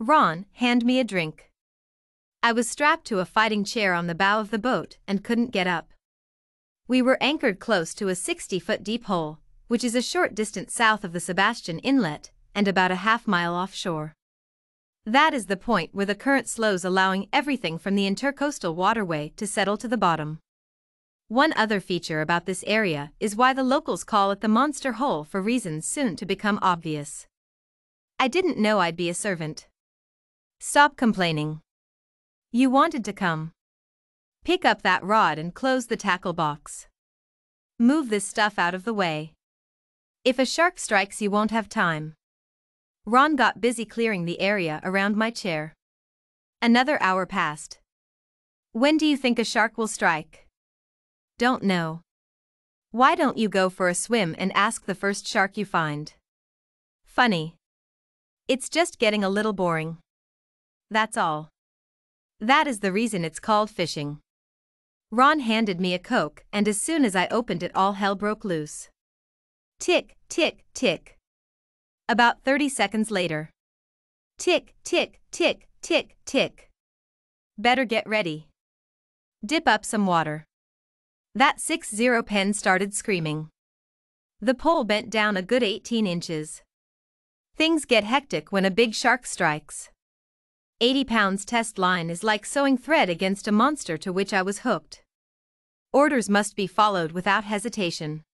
Ron, hand me a drink. I was strapped to a fighting chair on the bow of the boat and couldn't get up. We were anchored close to a 60 foot deep hole, which is a short distance south of the Sebastian Inlet and about a half mile offshore. That is the point where the current slows, allowing everything from the intercoastal waterway to settle to the bottom. One other feature about this area is why the locals call it the monster hole for reasons soon to become obvious. I didn't know I'd be a servant. Stop complaining. You wanted to come. Pick up that rod and close the tackle box. Move this stuff out of the way. If a shark strikes, you won't have time. Ron got busy clearing the area around my chair. Another hour passed. When do you think a shark will strike? Don't know. Why don't you go for a swim and ask the first shark you find? Funny. It's just getting a little boring that's all. That is the reason it's called fishing. Ron handed me a Coke, and as soon as I opened it, all hell broke loose. Tick, tick, tick. About 30 seconds later. Tick, tick, tick, tick, tick. Better get ready. Dip up some water. That 6 0 pen started screaming. The pole bent down a good 18 inches. Things get hectic when a big shark strikes. 80 pounds test line is like sewing thread against a monster to which I was hooked. Orders must be followed without hesitation.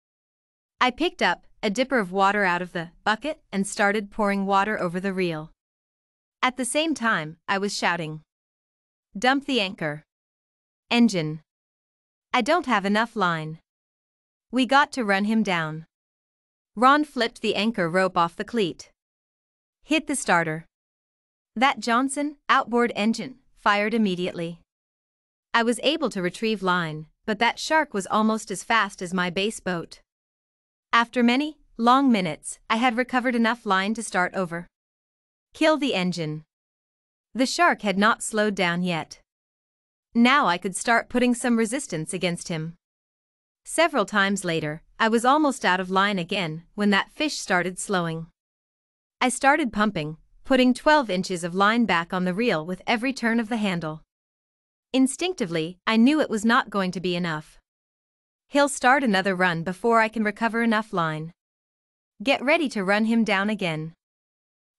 I picked up a dipper of water out of the bucket and started pouring water over the reel. At the same time, I was shouting. Dump the anchor. Engine. I don't have enough line. We got to run him down. Ron flipped the anchor rope off the cleat. Hit the starter. That Johnson outboard engine fired immediately. I was able to retrieve line, but that shark was almost as fast as my base boat. After many, long minutes, I had recovered enough line to start over. Kill the engine. The shark had not slowed down yet. Now I could start putting some resistance against him. Several times later, I was almost out of line again when that fish started slowing. I started pumping, putting 12 inches of line back on the reel with every turn of the handle. Instinctively, I knew it was not going to be enough. He'll start another run before I can recover enough line. Get ready to run him down again.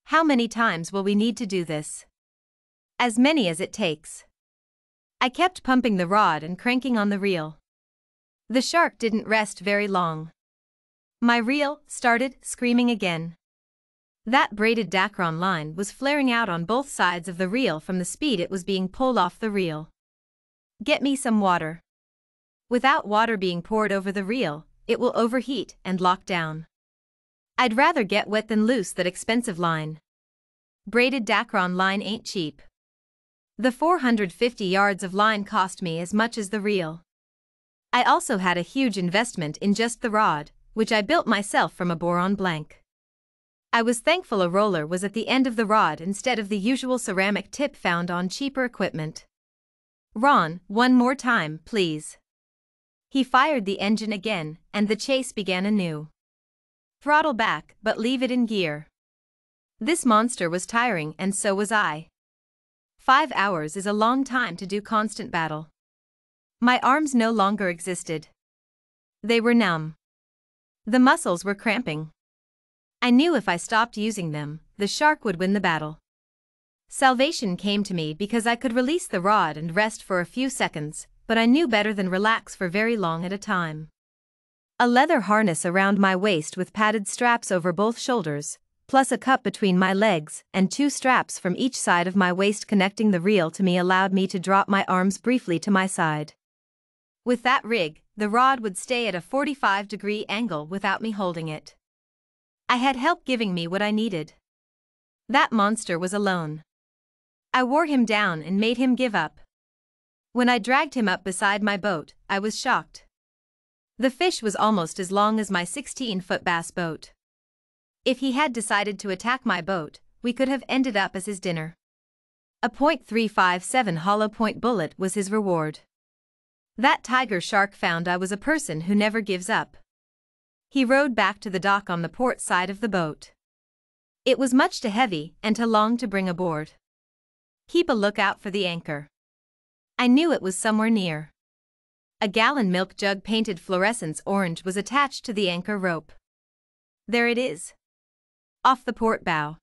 How many times will we need to do this? As many as it takes. I kept pumping the rod and cranking on the reel. The shark didn't rest very long. My reel started screaming again. That braided Dacron line was flaring out on both sides of the reel from the speed it was being pulled off the reel. Get me some water. Without water being poured over the reel, it will overheat and lock down. I'd rather get wet than loose that expensive line. Braided Dacron line ain't cheap. The 450 yards of line cost me as much as the reel. I also had a huge investment in just the rod, which I built myself from a boron blank. I was thankful a roller was at the end of the rod instead of the usual ceramic tip found on cheaper equipment. Ron, one more time, please. He fired the engine again, and the chase began anew. Throttle back, but leave it in gear. This monster was tiring and so was I. Five hours is a long time to do constant battle. My arms no longer existed. They were numb. The muscles were cramping. I knew if I stopped using them, the shark would win the battle. Salvation came to me because I could release the rod and rest for a few seconds, but I knew better than relax for very long at a time. A leather harness around my waist with padded straps over both shoulders, plus a cup between my legs and two straps from each side of my waist connecting the reel to me allowed me to drop my arms briefly to my side. With that rig, the rod would stay at a 45 degree angle without me holding it. I had help giving me what I needed. That monster was alone. I wore him down and made him give up. When I dragged him up beside my boat, I was shocked. The fish was almost as long as my 16-foot bass boat. If he had decided to attack my boat, we could have ended up as his dinner. A .357 hollow point bullet was his reward. That tiger shark found I was a person who never gives up. He rowed back to the dock on the port side of the boat. It was much too heavy and too long to bring aboard. Keep a lookout for the anchor. I knew it was somewhere near. A gallon milk jug painted fluorescence orange was attached to the anchor rope. There it is. Off the port bow.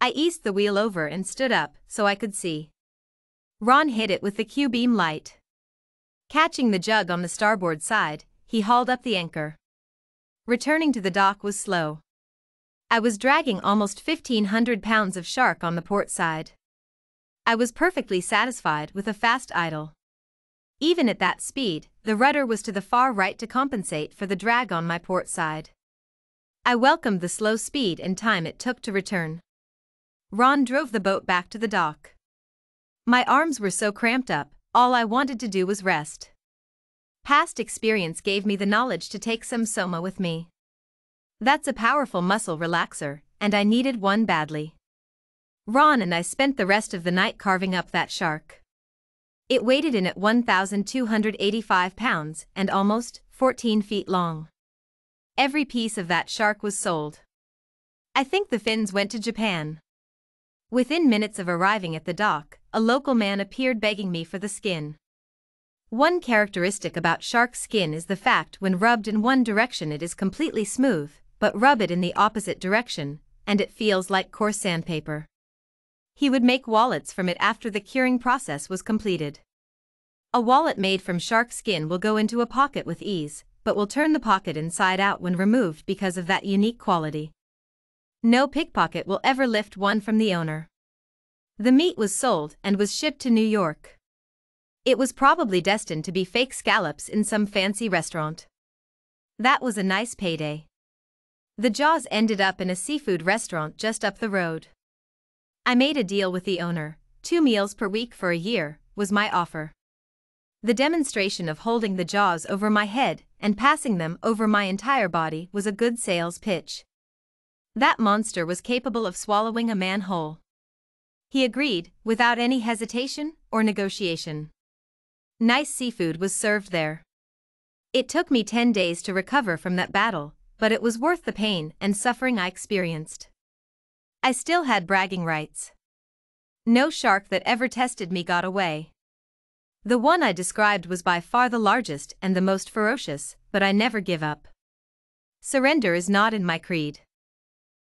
I eased the wheel over and stood up so I could see. Ron hit it with the Q-beam light. Catching the jug on the starboard side, he hauled up the anchor. Returning to the dock was slow. I was dragging almost 1,500 pounds of shark on the port side. I was perfectly satisfied with a fast idle. Even at that speed, the rudder was to the far right to compensate for the drag on my port side. I welcomed the slow speed and time it took to return. Ron drove the boat back to the dock. My arms were so cramped up, all I wanted to do was rest. Past experience gave me the knowledge to take some soma with me. That's a powerful muscle relaxer, and I needed one badly. Ron and I spent the rest of the night carving up that shark. It weighed in at 1,285 pounds and almost 14 feet long. Every piece of that shark was sold. I think the fins went to Japan. Within minutes of arriving at the dock, a local man appeared begging me for the skin. One characteristic about shark skin is the fact when rubbed in one direction it is completely smooth, but rub it in the opposite direction, and it feels like coarse sandpaper. He would make wallets from it after the curing process was completed. A wallet made from shark skin will go into a pocket with ease, but will turn the pocket inside out when removed because of that unique quality. No pickpocket will ever lift one from the owner. The meat was sold and was shipped to New York. It was probably destined to be fake scallops in some fancy restaurant. That was a nice payday. The jaws ended up in a seafood restaurant just up the road. I made a deal with the owner, two meals per week for a year, was my offer. The demonstration of holding the jaws over my head and passing them over my entire body was a good sales pitch. That monster was capable of swallowing a man whole. He agreed, without any hesitation or negotiation. Nice seafood was served there. It took me 10 days to recover from that battle, but it was worth the pain and suffering I experienced. I still had bragging rights. No shark that ever tested me got away. The one I described was by far the largest and the most ferocious, but I never give up. Surrender is not in my creed.